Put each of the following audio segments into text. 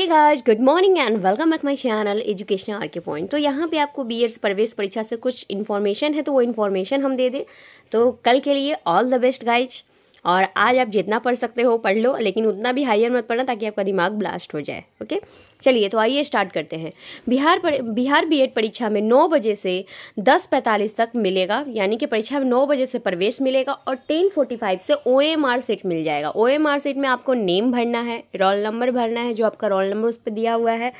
hey guys good morning and welcome back my channel education R K point तो यहाँ पे आपको B Ed प्रवेश परीक्षा से कुछ इन्फॉर्मेशन है तो वो इन्फॉर्मेशन हम दे दें तो कल के लिए ऑल द बेस्ट गाइज और आज आप जितना पढ़ सकते हो पढ़ लो लेकिन उतना भी हाइयर मत पढ़ना ताकि आपका दिमाग ब्लास्ट हो जाए ओके चलिए तो आइए स्टार्ट करते हैं बिहार बिहार बी एड परीक्षा में नौ बजे से दस पैंतालीस तक मिलेगा यानी कि परीक्षा में नौ बजे से प्रवेश मिलेगा और टेन फोर्टी फाइव से ओ एम आर सेट मिल जाएगा ओ एम आर सेट में आपको नेम भरना है रोल नंबर भरना है जो आपका रोल नंबर उस पर दिया हुआ है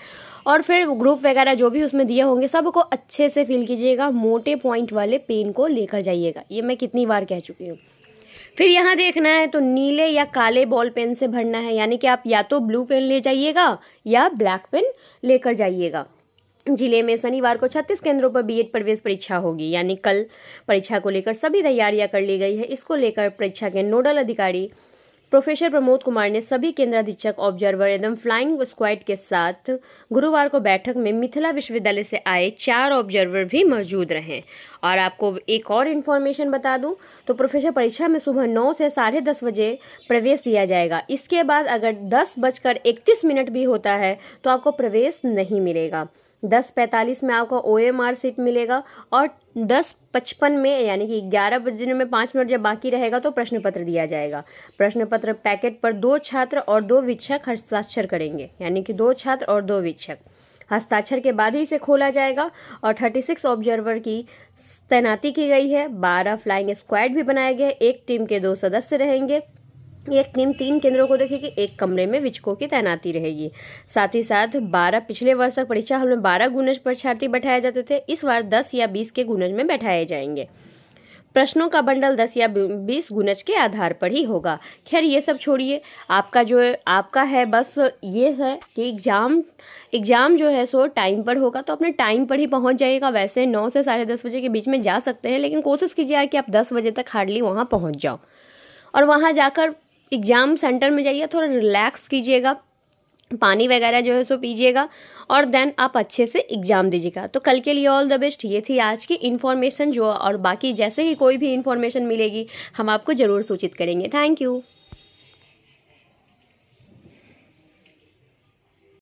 और फिर ग्रुप वगैरह जो भी उसमें दिए होंगे सबको अच्छे से फिल कीजिएगा मोटे पॉइंट वाले पेन को लेकर जाइएगा ये मैं कितनी बार कह चुकी हूँ फिर यहाँ देखना है तो नीले या काले बॉल पेन से भरना है यानी कि आप या तो ब्लू पेन ले जाइएगा या ब्लैक पेन लेकर जाइएगा जिले में शनिवार को 36 केंद्रों पर बीएड प्रवेश परीक्षा होगी यानी कल परीक्षा को लेकर सभी तैयारियां कर ली गई है इसको लेकर परीक्षा के नोडल अधिकारी प्रोफेसर प्रमोद कुमार ने सभी केंद्राधीक्षक ऑब्जर्वर एवं फ्लाइंग स्क्वाड के साथ गुरुवार को बैठक में मिथिला विश्वविद्यालय से आए चार ऑब्जर्वर भी मौजूद रहे और आपको एक और इन्फॉर्मेशन बता दूं तो प्रोफेसर परीक्षा में सुबह नौ से साढ़े दस बजे प्रवेश दिया जाएगा इसके बाद अगर दस बजकर इकतीस मिनट भी होता है तो आपको प्रवेश नहीं मिलेगा दस पैंतालीस में आपको ओ सीट मिलेगा और दस पचपन में यानी कि ग्यारह बजने में पाँच मिनट जब बाकी रहेगा तो प्रश्न पत्र दिया जाएगा प्रश्न पत्र पैकेट पर दो छात्र और दो वीक्षक हस्ताक्षर करेंगे यानी कि दो छात्र और दो वीक्षक हस्ताक्षर के बाद ही इसे खोला जाएगा और 36 ऑब्जर्वर की तैनाती की गई है 12 फ्लाइंग स्क्वाड भी बनाया गया है एक टीम के दो सदस्य रहेंगे ये टीम तीन केंद्रों को देखिए कि एक कमरे में विचकों की तैनाती रहेगी साथ ही साथ 12 पिछले वर्ष तक परीक्षा हल में 12 गुणज परीक्षार्थी बैठाए जाते थे इस बार 10 या 20 के गुणज में बैठाए जाएंगे प्रश्नों का बंडल 10 या 20 गुणज के आधार पर ही होगा खैर ये सब छोड़िए आपका जो है आपका है बस ये है कि एग्ज़ाम एग्ज़ाम जो है सो टाइम पर होगा तो अपने टाइम पर ही पहुंच जाइएगा वैसे नौ से साढ़े दस बजे के बीच में जा सकते हैं लेकिन कोशिश कीजिए कि आप दस बजे तक हार्डली वहाँ पहुँच जाओ और वहाँ जाकर एग्ज़ाम सेंटर में जाइए थोड़ा रिलैक्स कीजिएगा पानी वगैरह जो है सो पीजिएगा और देन आप अच्छे से एग्ज़ाम दीजिएगा तो कल के लिए ऑल द बेस्ट ये थी आज की इन्फॉर्मेशन जो और बाकी जैसे ही कोई भी इन्फॉर्मेशन मिलेगी हम आपको ज़रूर सूचित करेंगे थैंक यू